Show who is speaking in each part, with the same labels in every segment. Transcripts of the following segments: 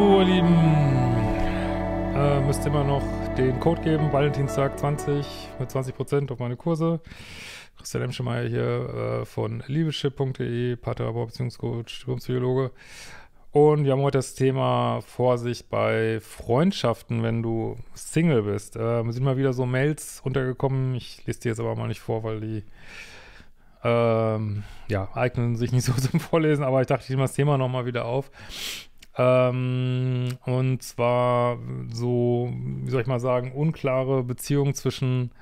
Speaker 1: So, ihr Lieben, äh, müsst immer noch den Code geben, Valentinstag 20 mit 20% auf meine Kurse. Christian Emschemeyer hier äh, von liebeschip.de, Paartherapeut, Beziehungscoach, Stimmungspsychologe. Und wir haben heute das Thema Vorsicht bei Freundschaften, wenn du Single bist. Äh, sind mal wieder so Mails untergekommen. Ich lese die jetzt aber mal nicht vor, weil die ähm, ja, eignen sich nicht so zum Vorlesen. Aber ich dachte, ich nehme das Thema nochmal wieder auf. Ähm, und zwar so, wie soll ich mal sagen, unklare Beziehungen zwischen,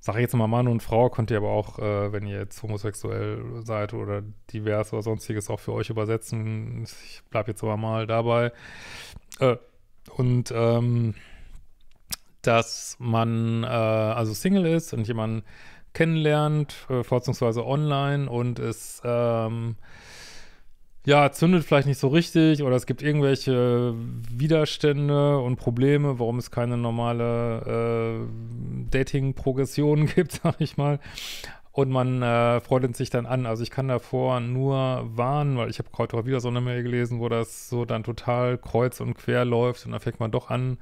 Speaker 1: sage ich jetzt mal Mann und Frau, könnt ihr aber auch, äh, wenn ihr jetzt homosexuell seid oder divers oder sonstiges, auch für euch übersetzen. Ich bleibe jetzt aber mal dabei. Äh, und ähm, dass man äh, also Single ist und jemanden kennenlernt, äh, vorzugsweise online und es ähm, ja, zündet vielleicht nicht so richtig oder es gibt irgendwelche Widerstände und Probleme, warum es keine normale äh, Dating-Progression gibt, sag ich mal. Und man äh, freut sich dann an. Also ich kann davor nur warnen, weil ich habe gerade auch wieder so eine Mail gelesen, wo das so dann total kreuz und quer läuft und dann fängt man doch an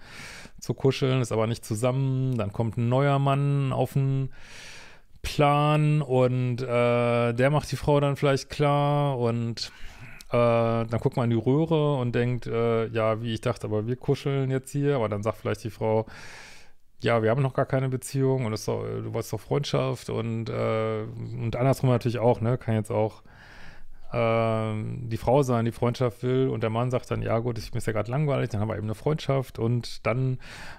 Speaker 1: zu kuscheln, ist aber nicht zusammen. Dann kommt ein neuer Mann auf den Plan und äh, der macht die Frau dann vielleicht klar und äh, dann guckt man in die Röhre und denkt, äh, ja, wie ich dachte, aber wir kuscheln jetzt hier. Aber dann sagt vielleicht die Frau, ja, wir haben noch gar keine Beziehung und doch, äh, du wolltest doch Freundschaft und, äh, und andersrum natürlich auch, ne? Kann jetzt auch ähm, die Frau sein, die Freundschaft will und der Mann sagt dann, ja gut, ich bin ja gerade langweilig, dann haben wir eben eine Freundschaft und dann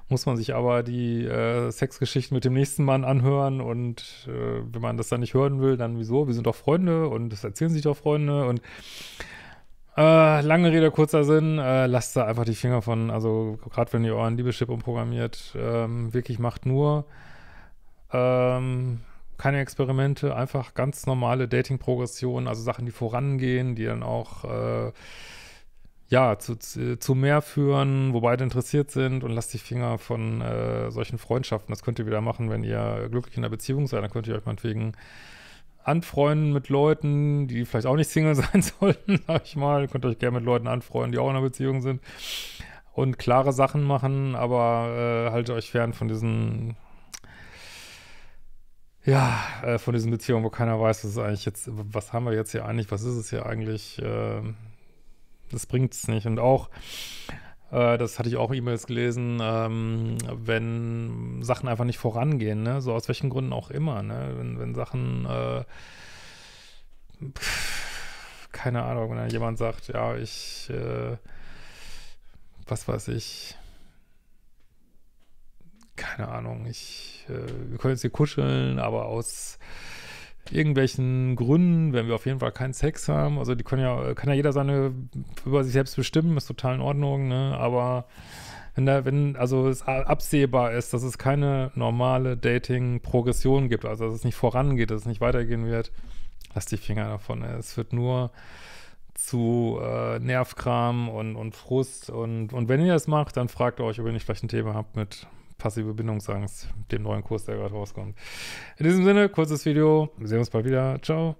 Speaker 1: muss man sich aber die äh, Sexgeschichten mit dem nächsten Mann anhören und äh, wenn man das dann nicht hören will, dann wieso, wir sind doch Freunde und das erzählen sich doch Freunde und äh, lange Rede, kurzer Sinn. Äh, lasst da einfach die Finger von. Also, gerade wenn ihr euren Liebeschip umprogrammiert, ähm, wirklich macht nur ähm, keine Experimente, einfach ganz normale Dating-Progressionen, also Sachen, die vorangehen, die dann auch äh, ja, zu, zu mehr führen, wo beide interessiert sind und lasst die Finger von äh, solchen Freundschaften. Das könnt ihr wieder machen, wenn ihr glücklich in der Beziehung seid. Dann könnt ihr euch meinetwegen anfreunden mit Leuten, die vielleicht auch nicht Single sein sollten, sag ich mal. Ihr könnt euch gerne mit Leuten anfreunden, die auch in einer Beziehung sind. Und klare Sachen machen, aber äh, haltet euch fern von diesen, ja, äh, von diesen Beziehungen, wo keiner weiß, was ist eigentlich jetzt, was haben wir jetzt hier eigentlich, was ist es hier eigentlich, äh, das bringt es nicht. Und auch, äh, das hatte ich auch E-Mails gelesen, ähm, wenn Sachen einfach nicht vorangehen, ne? so aus welchen Gründen auch immer, ne? wenn, wenn Sachen, äh, pf, keine Ahnung, wenn dann jemand sagt, ja, ich, äh, was weiß ich, keine Ahnung, ich, äh, wir können jetzt hier kuscheln, aber aus irgendwelchen Gründen wenn wir auf jeden Fall keinen Sex haben. Also die können ja, kann ja jeder seine über sich selbst bestimmen, ist total in Ordnung, ne? Aber wenn da, wenn, also es absehbar ist, dass es keine normale Dating-Progression gibt, also dass es nicht vorangeht, dass es nicht weitergehen wird, lass die Finger davon. Ey. Ne? Es wird nur zu äh, Nervkram und, und Frust und, und wenn ihr das macht, dann fragt euch, ob ihr nicht vielleicht ein Thema habt mit passive Bindungsangst, dem neuen Kurs, der gerade rauskommt. In diesem Sinne, kurzes Video. Wir sehen uns bald wieder. Ciao.